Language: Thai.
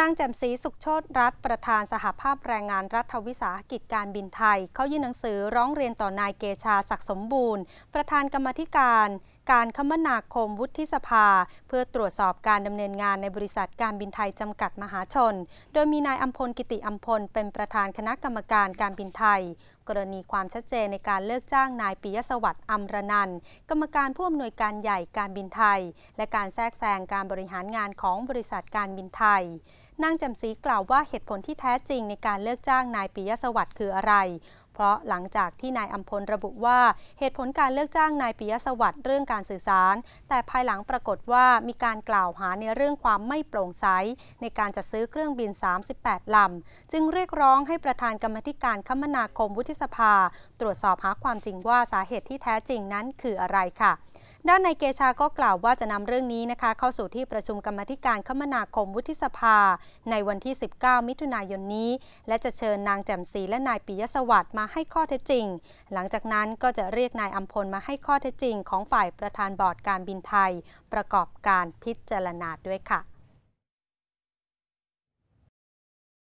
นางแจ่มสีสุขโชตรัฐประธานสหภาพแรงงานรัฐวิสาหกิจการบินไทย เขายื่นหนังสือร้องเรียนต่อนายเกชาศักสมบูรณ์ ประธานกรรมธิการ การคมนาคมวุฒิสภา เพื่อตรวจสอบการดำเนินงานในบริษัทการบินไทยจำกัดมหาชน โดยมีนายอัมพลกิติอัมพลเป็นประธานคณะกรรมการการบินไทย กรณีความชัดเจนในการเลิกจ้างนายปิยสวัสดิ์อัมรนันกรรมการผู้อำนวยการใหญ่การบินไทย และการแทรกแซงการบริหารงานของบริษัทการบินไทยนางจำศรีกล่าวว่าเหตุผลที่แท้จริงในการเลิกจ้างนายปิยสวัสดิ์คืออะไร เพราะหลังจากที่นายอัมพลระบุว่าเหตุผลการเลิกจ้างนายปิยสวัสดิ์เรื่องการสื่อสาร แต่ภายหลังปรากฏว่ามีการกล่าวหาในเรื่องความไม่โปร่งใสในการจัดซื้อเครื่องบิน 38ลำ จึงเรียกร้องให้ประธานกรรมธิการคมนาคมวุฒิสภาตรวจสอบหาความจริงว่าสาเหตุที่แท้จริงนั้นคืออะไรค่ะด้านนายเกชาก็กล่าวว่าจะนำเรื่องนี้นะคะเข้าสู่ที่ประชุมกรรมธิการคมนาคมวุฒิสภาในวันที่ 19 มิถุนายนนี้ และจะเชิญนางแจ่มศรีและนายปิยสวัสดิ์มาให้ข้อเท็จจริง หลังจากนั้นก็จะเรียกนายอัมพลมาให้ข้อเท็จจริง ของฝ่ายประธานบอร์ดการบินไทย ประกอบการพิจารณาด้วยค่ะ